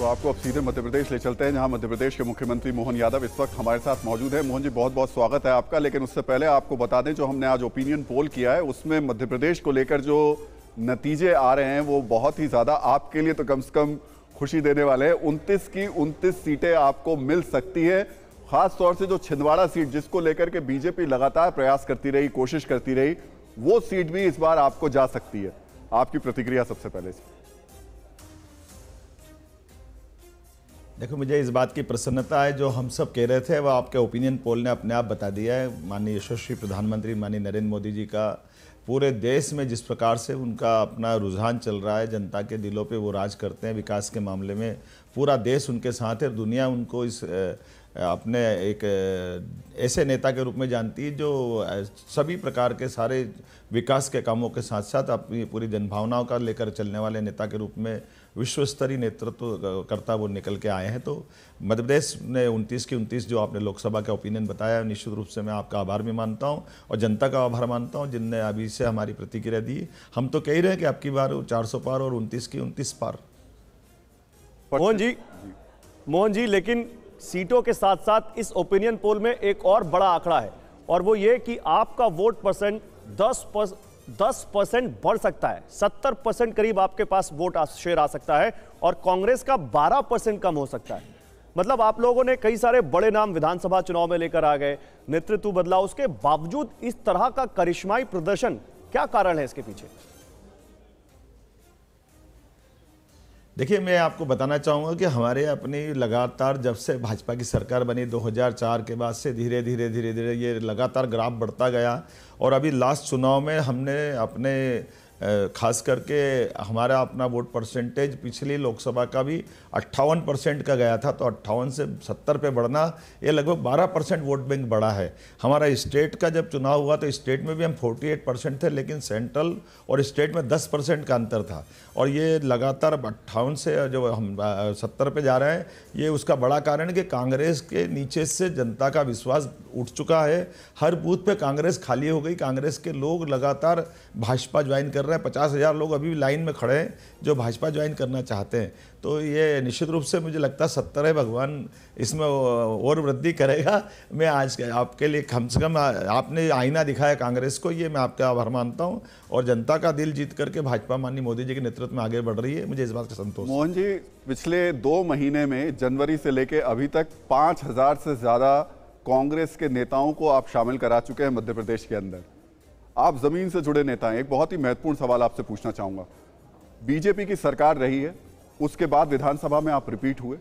तो आपको अब सीधे मध्य प्रदेश ले चलते हैं जहां मध्य प्रदेश के मुख्यमंत्री मोहन यादव इस वक्त हमारे साथ मौजूद हैं मोहन जी बहुत बहुत स्वागत है आपका लेकिन उससे पहले आपको बता दें जो हमने आज ओपिनियन पोल किया है उसमें मध्य प्रदेश को लेकर जो नतीजे आ रहे हैं वो बहुत ही ज़्यादा आपके लिए तो कम से कम खुशी देने वाले हैं उनतीस की उनतीस सीटें आपको मिल सकती है खास तौर से जो छिंदवाड़ा सीट जिसको लेकर के बीजेपी लगातार प्रयास करती रही कोशिश करती रही वो सीट भी इस बार आपको जा सकती है आपकी प्रतिक्रिया सबसे पहले से देखो मुझे इस बात की प्रसन्नता है जो हम सब कह रहे थे वह आपके ओपिनियन पोल ने अपने आप बता दिया है माननीय यशस्वी प्रधानमंत्री माननीय नरेंद्र मोदी जी का पूरे देश में जिस प्रकार से उनका अपना रुझान चल रहा है जनता के दिलों पे वो राज करते हैं विकास के मामले में पूरा देश उनके साथ है दुनिया उनको इस अपने एक ऐसे नेता के रूप में जानती है जो सभी प्रकार के सारे विकास के कामों के साथ साथ अपनी पूरी जनभावनाओं का लेकर चलने वाले नेता के रूप में विश्व स्तरीय नेतृत्व करता वो निकल के आए हैं तो मध्य प्रदेश ने उनतीस की 29 जो आपने लोकसभा का ओपिनियन बताया निश्चित रूप से मैं आपका आभार भी मानता हूँ और जनता का आभार मानता हूँ जिनने अभी से हमारी प्रतिक्रिया दी हम तो कह ही रहे हैं कि आपकी बार चार सौ पार और उनतीस की उनतीस पार मोहन जी मोहन जी लेकिन सीटों के साथ साथ इस ओपिनियन पोल में एक और बड़ा आंकड़ा है और वो ये कि आपका वोट परसेंट दस 10 परसेंट बढ़ सकता है 70 परसेंट करीब आपके पास वोट शेयर आ सकता है और कांग्रेस का 12 परसेंट कम हो सकता है मतलब आप लोगों ने कई सारे बड़े नाम विधानसभा चुनाव में लेकर आ गए नेतृत्व बदला उसके बावजूद इस तरह का करिश्माई प्रदर्शन क्या कारण है इसके पीछे देखिए मैं आपको बताना चाहूँगा कि हमारे अपनी लगातार जब से भाजपा की सरकार बनी 2004 के बाद से धीरे धीरे धीरे धीरे ये लगातार ग्राफ बढ़ता गया और अभी लास्ट चुनाव में हमने अपने खास करके हमारा अपना वोट परसेंटेज पिछली लोकसभा का भी अट्ठावन परसेंट का गया था तो अट्ठावन से सत्तर पे बढ़ना ये लगभग बारह परसेंट वोट बैंक बढ़ा है हमारा स्टेट का जब चुनाव हुआ तो स्टेट में भी हम फोर्टी एट परसेंट थे लेकिन सेंट्रल और स्टेट में दस परसेंट का अंतर था और ये लगातार अट्ठावन से जो हम सत्तर पे जा रहे हैं ये उसका बड़ा कारण है कि कांग्रेस के नीचे से जनता का विश्वास उठ चुका है हर बूथ पे कांग्रेस खाली हो गई कांग्रेस के लोग लगातार भाजपा ज्वाइन कर रहा है पचास हज़ार लोग अभी भी लाइन में खड़े हैं जो भाजपा ज्वाइन करना चाहते हैं तो ये निश्चित रूप से मुझे लगता है सत्तर है भगवान इसमें और वृद्धि करेगा मैं आज आपके लिए कम से कम आपने आईना दिखाया कांग्रेस को ये मैं आपका आभार मानता हूँ और जनता का दिल जीत करके भाजपा माननीय मोदी जी के नेतृत्व में आगे बढ़ रही है मुझे इस बात का संतोष मोहन जी पिछले दो महीने में जनवरी से लेकर अभी तक पाँच से ज़्यादा कांग्रेस के नेताओं को आप शामिल करा चुके हैं मध्य प्रदेश के अंदर आप ज़मीन से जुड़े नेता हैं एक बहुत ही महत्वपूर्ण सवाल आपसे पूछना चाहूंगा बीजेपी की सरकार रही है उसके बाद विधानसभा में आप रिपीट हुए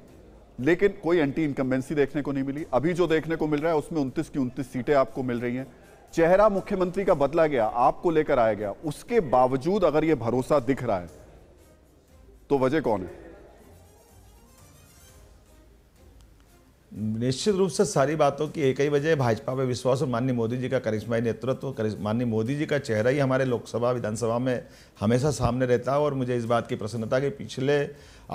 लेकिन कोई एंटी इनकम्बेंसी देखने को नहीं मिली अभी जो देखने को मिल रहा है उसमें उनतीस की उनतीस सीटें आपको मिल रही हैं चेहरा मुख्यमंत्री का बदला गया आपको लेकर आया गया उसके बावजूद अगर यह भरोसा दिख रहा है तो वजह कौन है निश्चित रूप से सारी बातों की एक ही वजह भाजपा पर विश्वास और माननीय मोदी जी का करिश्माई नेतृत्व तो, माननीय मोदी जी का चेहरा ही हमारे लोकसभा विधानसभा में हमेशा सामने रहता है और मुझे इस बात की प्रसन्नता कि पिछले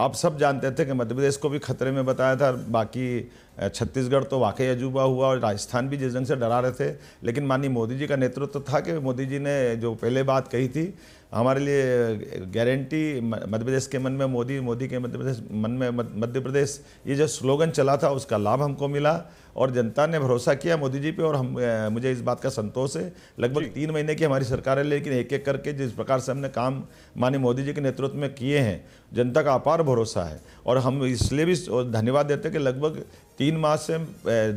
आप सब जानते थे कि मध्य प्रदेश को भी खतरे में बताया था बाकी छत्तीसगढ़ तो वाकई अजूबा हुआ और राजस्थान भी जिस ढंग से डरा रहे थे लेकिन माननीय मोदी जी का नेतृत्व तो था कि मोदी जी ने जो पहले बात कही थी हमारे लिए गारंटी मध्य प्रदेश के मन में मोदी मोदी के मध्य प्रदेश मन में मध्य प्रदेश ये जो स्लोगन चला था उसका लाभ हमको मिला और जनता ने भरोसा किया मोदी जी पे और हम मुझे इस बात का संतोष है लगभग तीन महीने की हमारी सरकार है लेकिन एक एक करके जिस प्रकार से हमने काम माननीय मोदी जी के नेतृत्व में किए हैं जनता का अपार भरोसा है और हम इसलिए भी धन्यवाद देते हैं कि लगभग तीन माह से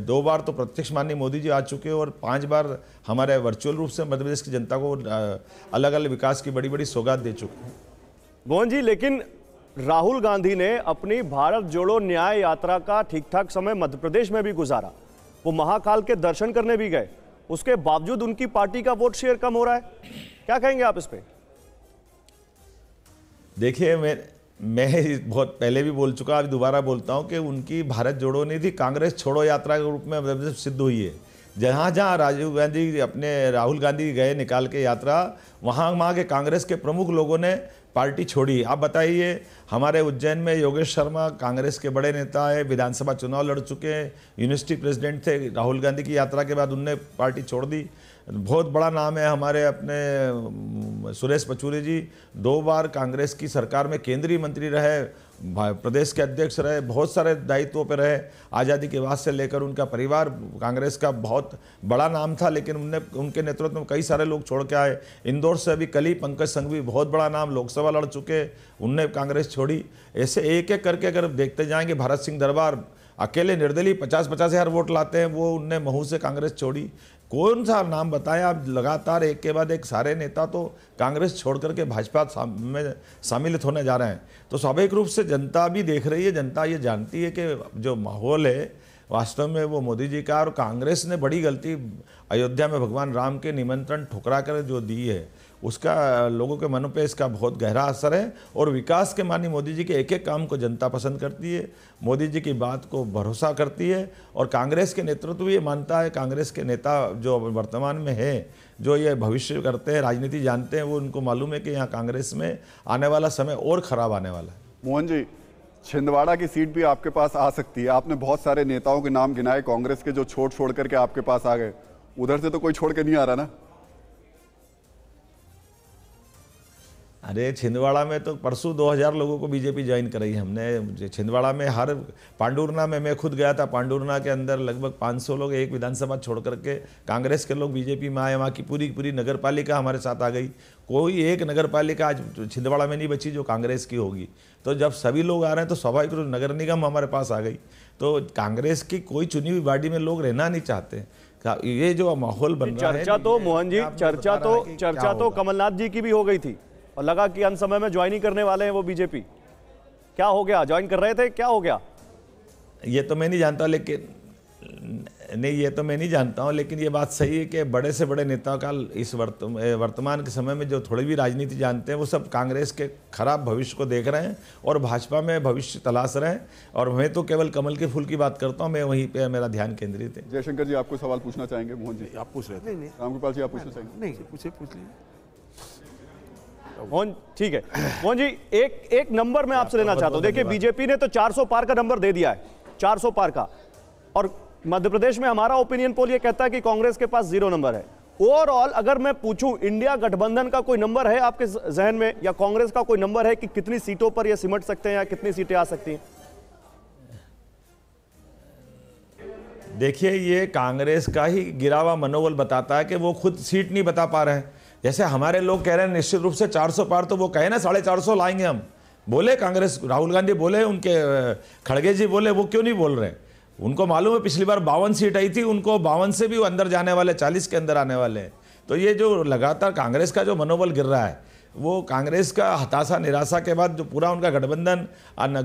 दो बार तो प्रत्यक्ष माननीय मोदी जी आ चुके हैं और पांच बार हमारे वर्चुअल रूप से मध्य प्रदेश की जनता को अलग अलग विकास की बड़ी बड़ी सौगात दे चुके हैं मोहन जी लेकिन राहुल गांधी ने अपनी भारत जोड़ो न्याय यात्रा का ठीक ठाक समय मध्य प्रदेश में भी गुजारा वो महाकाल के दर्शन करने भी गए उसके बावजूद उनकी पार्टी का वोट शेयर कम हो रहा है क्या कहेंगे आप इस पर देखिए मैं मैं बहुत पहले भी बोल चुका अभी दोबारा बोलता हूँ कि उनकी भारत जोड़ो निधि कांग्रेस छोड़ो यात्रा के रूप में सिद्ध हुई है जहाँ जहाँ राजीव गांधी अपने राहुल गांधी गए निकाल के यात्रा वहाँ वहाँ के कांग्रेस के प्रमुख लोगों ने पार्टी छोड़ी आप बताइए हमारे उज्जैन में योगेश शर्मा कांग्रेस के बड़े नेता है विधानसभा चुनाव लड़ चुके हैं यूनिवर्सिटी प्रेसिडेंट थे राहुल गांधी की यात्रा के बाद उनने पार्टी छोड़ दी बहुत बड़ा नाम है हमारे अपने सुरेश पचूरी जी दो बार कांग्रेस की सरकार में केंद्रीय मंत्री रहे प्रदेश के अध्यक्ष रहे बहुत सारे दायित्वों पर रहे आज़ादी के बाद से लेकर उनका परिवार कांग्रेस का बहुत बड़ा नाम था लेकिन उनने उनके नेतृत्व में कई सारे लोग छोड़ के आए इंदौर से अभी कली पंकज संघवी बहुत बड़ा नाम लोकसभा लड़ चुके उनने कांग्रेस छोड़ी ऐसे एक एक करके अगर देखते जाएंगे भारत सिंह दरबार अकेले निर्दलीय पचास पचास हज़ार वोट लाते हैं वो उनने महू से कांग्रेस छोड़ी कौन सा नाम बताएं आप लगातार एक के बाद एक सारे नेता तो कांग्रेस छोड़ करके भाजपा में सम्मिलित होने जा रहे हैं तो स्वाभाविक रूप से जनता भी देख रही है जनता ये जानती है कि जो माहौल है वास्तव में वो मोदी जी का और कांग्रेस ने बड़ी गलती अयोध्या में भगवान राम के निमंत्रण ठुकरा कर जो दी है उसका लोगों के मन पे इसका बहुत गहरा असर है और विकास के मानी मोदी जी के एक एक काम को जनता पसंद करती है मोदी जी की बात को भरोसा करती है और कांग्रेस के नेतृत्व ये मानता है कांग्रेस के नेता जो वर्तमान में है जो ये भविष्य करते हैं राजनीति जानते हैं वो उनको मालूम है कि यहाँ कांग्रेस में आने वाला समय और ख़राब आने वाला है मोहन जी छिंदवाड़ा की सीट भी आपके पास आ सकती है आपने बहुत सारे नेताओं के नाम गिनाए कांग्रेस के जो छोड़ छोड़ करके आपके पास आ गए उधर से तो कोई छोड़ के नहीं आ रहा ना अरे छिंदवाड़ा में तो परसों 2000 लोगों को बीजेपी ज्वाइन कराई हमने छिंदवाड़ा में हर पांडुरना में मैं खुद गया था पांडुरना के अंदर लगभग 500 लोग एक विधानसभा छोड़ करके कांग्रेस के लोग बीजेपी में आए वहाँ की पूरी पूरी नगर पालिका हमारे साथ आ गई कोई एक नगर पालिका आज छिंदवाड़ा में नहीं बची जो कांग्रेस की होगी तो जब सभी लोग आ रहे हैं तो स्वाभाविक रूप नगर निगम हमारे पास आ गई तो कांग्रेस की कोई चुनी हुई पार्टी में लोग रहना नहीं चाहते ये जो माहौल बन रहा है चर्चा तो मोहन जी तो, चर्चा तो चर्चा तो कमलनाथ जी की भी हो गई थी और लगा कि अंत समय में ज्वाइन ही करने वाले हैं वो बीजेपी क्या हो गया ज्वाइन कर रहे थे क्या हो गया ये तो मैं नहीं जानता लेकिन नहीं ये तो मैं नहीं जानता हूँ लेकिन ये बात सही है कि बड़े से बड़े नेता का इस वर्त, वर्तमान के समय में जो थोड़ी भी राजनीति जानते हैं वो सब कांग्रेस के खराब भविष्य को देख रहे हैं और भाजपा में भविष्य तलाश रहे हैं और मैं तो केवल कमल के फूल की बात करता हूँ मैं वहीं पर मेरा ध्यान केंद्रित है जयशंकर जी आपको सवाल पूछना चाहेंगे मोहन जी आप पूछ रहे थे रामगोपाल जी आप पूछना चाहेंगे नहीं पूछे पूछ लीजिए मोहन ठीक है मोहन जी एक एक नंबर मैं आपसे लेना चाहता हूँ तो देखिए बीजेपी ने तो 400 पार का नंबर दे दिया है 400 पार का और मध्य प्रदेश में हमारा ओपिनियन पोल ये कहता है कि कांग्रेस के पास जीरो नंबर है ओवरऑल अगर मैं पूछूं इंडिया गठबंधन का कोई नंबर है आपके जहन में या कांग्रेस का कोई नंबर है कि कितनी सीटों पर ये सिमट सकते हैं या कितनी सीटें आ सकती हैं देखिए ये कांग्रेस का ही गिरावा मनोबल बताता है कि वो खुद सीट नहीं बता पा रहे हैं जैसे हमारे लोग कह रहे हैं निश्चित रूप से 400 पार तो वो कहे ना साढ़े चार लाएंगे हम बोले कांग्रेस राहुल गांधी बोले उनके खड़गे जी बोले वो क्यों नहीं बोल रहे हैं उनको मालूम है पिछली बार बावन सीट आई थी उनको बावन से भी अंदर जाने वाले चालीस के अंदर आने वाले हैं तो ये जो लगातार कांग्रेस का जो मनोबल गिर रहा है वो कांग्रेस का हताशा निराशा के बाद जो पूरा उनका गठबंधन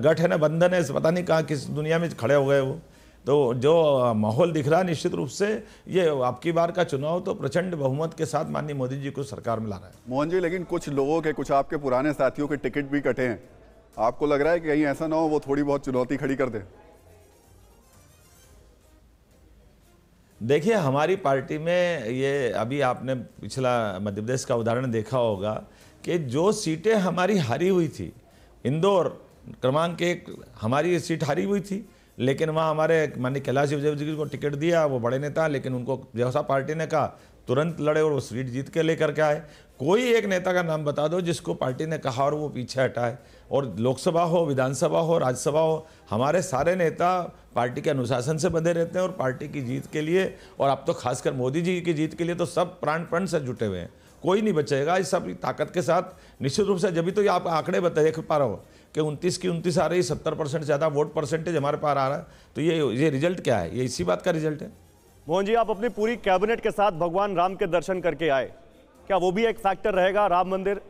गठ है ना बंधन है पता नहीं कहाँ किस दुनिया में खड़े हो गए वो तो जो माहौल दिख रहा है निश्चित रूप से ये आपकी बार का चुनाव तो प्रचंड बहुमत के साथ माननीय मोदी जी को सरकार में ला रहा है मोहन जी लेकिन कुछ लोगों के कुछ आपके पुराने साथियों के टिकट भी कटे हैं आपको लग रहा है कि कहीं ऐसा ना हो वो थोड़ी बहुत चुनौती खड़ी कर दें देखिए हमारी पार्टी में ये अभी आपने पिछला मध्य प्रदेश का उदाहरण देखा होगा कि जो सीटें हमारी हारी हुई थी इंदौर क्रमांक एक हमारी सीट हारी हुई थी लेकिन वहाँ हमारे माननीय कैलाश जी को टिकट दिया वो बड़े नेता लेकिन उनको जैसा पार्टी ने कहा तुरंत लड़े और वो सीट जीत के लेकर के आए कोई एक नेता का नाम बता दो जिसको पार्टी ने कहा और वो पीछे हटाए और लोकसभा हो विधानसभा हो राज्यसभा हो हमारे सारे नेता पार्टी के अनुशासन से बंधे रहते हैं और पार्टी की जीत के लिए और अब तो खासकर मोदी जी की जीत के लिए तो सब प्राण प्रण से जुटे हुए हैं कोई नहीं बचेगा इस सब ताकत के साथ निश्चित रूप से जब भी तो ये आप आंकड़े बता देख पा रहे हो कि उनतीस की उनतीस आ रही है सत्तर परसेंट ज़्यादा वोट परसेंटेज हमारे पास आ रहा है तो ये ये रिजल्ट क्या है ये इसी बात का रिजल्ट है मोहन जी आप अपनी पूरी कैबिनेट के साथ भगवान राम के दर्शन करके आए क्या वो भी एक फैक्टर रहेगा राम मंदिर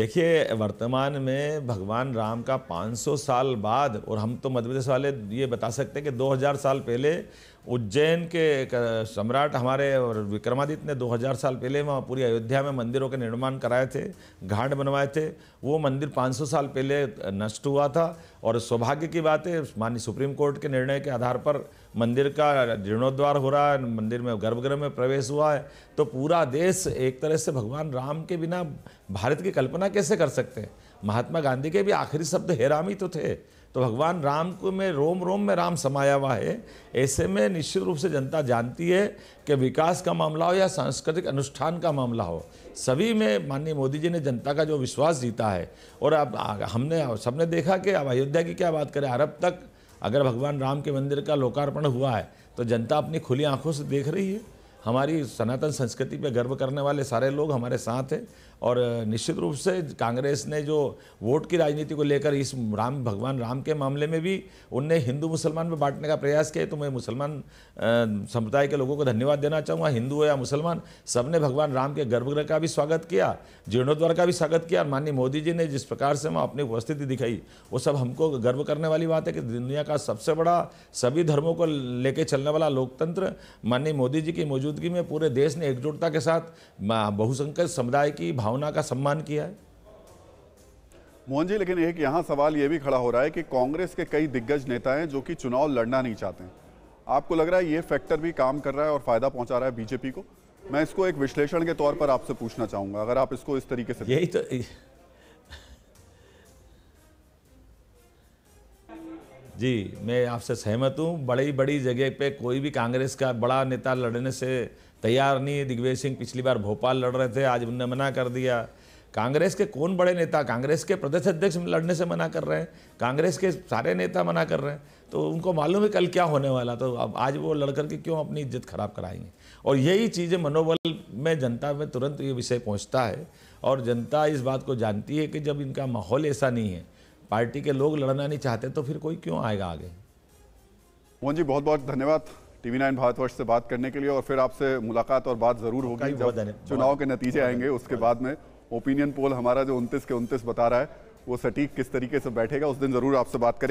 देखिए वर्तमान में भगवान राम का 500 साल बाद और हम तो मध्य प्रदेश वाले ये बता सकते हैं कि 2000 साल पहले उज्जैन के सम्राट हमारे और विक्रमादित्य ने 2000 साल पहले वहाँ पूरी अयोध्या में मंदिरों के निर्माण कराए थे घाट बनवाए थे वो मंदिर 500 साल पहले नष्ट हुआ था और सौभाग्य की बात है माननीय सुप्रीम कोर्ट के निर्णय के आधार पर मंदिर का जीर्णोद्वार हो रहा है मंदिर में गर्भगृह में प्रवेश हुआ है तो पूरा देश एक तरह से भगवान राम के बिना भारत की कल्पना कैसे कर सकते हैं महात्मा गांधी के भी आखिरी शब्द हे ही तो थे तो भगवान राम को में रोम रोम में राम समाया हुआ है ऐसे में निश्चित रूप से जनता जानती है कि विकास का मामला हो या सांस्कृतिक अनुष्ठान का मामला हो सभी में माननीय मोदी जी ने जनता का जो विश्वास जीता है और अब हमने सबने देखा कि अब अयोध्या की क्या बात करें अरब तक अगर भगवान राम के मंदिर का लोकार्पण हुआ है तो जनता अपनी खुली आंखों से देख रही है हमारी सनातन संस्कृति पे गर्व करने वाले सारे लोग हमारे साथ हैं और निश्चित रूप से कांग्रेस ने जो वोट की राजनीति को लेकर इस राम भगवान राम के मामले में भी उनने हिंदू मुसलमान में बांटने का प्रयास किया तो मैं मुसलमान समुदाय के लोगों को धन्यवाद देना चाहूँगा हिंदू या मुसलमान सब ने भगवान राम के गर्भगृह का भी स्वागत किया जीर्णोद्वार का भी स्वागत किया और माननीय मोदी जी ने जिस प्रकार से वहाँ अपनी उपस्थिति दिखाई वो सब हमको गर्व करने वाली बात है कि दुनिया का सबसे बड़ा सभी धर्मों को लेके चलने वाला लोकतंत्र माननीय मोदी जी की मौजूद मौजूदगी में पूरे देश ने एकजुटता के साथ बहुसंख्यक समुदाय की भावना का सम्मान किया है मोहन जी लेकिन एक यहाँ सवाल ये भी खड़ा हो रहा है कि कांग्रेस के कई दिग्गज नेता हैं जो कि चुनाव लड़ना नहीं चाहते आपको लग रहा है ये फैक्टर भी काम कर रहा है और फायदा पहुंचा रहा है बीजेपी को मैं इसको एक विश्लेषण के तौर पर आपसे पूछना चाहूंगा अगर आप इसको इस तरीके से यही तो जी मैं आपसे सहमत हूँ बड़ी बड़ी जगह पे कोई भी कांग्रेस का बड़ा नेता लड़ने से तैयार नहीं है दिग्विजय सिंह पिछली बार भोपाल लड़ रहे थे आज उनने मना कर दिया कांग्रेस के कौन बड़े नेता कांग्रेस के प्रदेश अध्यक्ष लड़ने से मना कर रहे हैं कांग्रेस के सारे नेता मना कर रहे हैं तो उनको मालूम है कल क्या होने वाला तो अब आज वो लड़ करके क्यों अपनी इज्जत खराब कराएंगे और यही चीज़ें मनोबल में जनता में तुरंत ये विषय पहुंचता है और जनता इस बात को जानती है कि जब इनका माहौल ऐसा नहीं है पार्टी के लोग लड़ना नहीं चाहते तो फिर कोई क्यों आएगा आगे मोहन जी बहुत बहुत धन्यवाद टीवी नाइन भारतवर्ष से बात करने के लिए और फिर आपसे मुलाकात और बात जरूर होगी जब चुनाव के नतीजे आएंगे उसके बाद में ओपिनियन पोल हमारा जो उनतीस के उनतीस बता रहा है वो सटीक किस तरीके से बैठेगा उस दिन जरूर आपसे बात करेंगे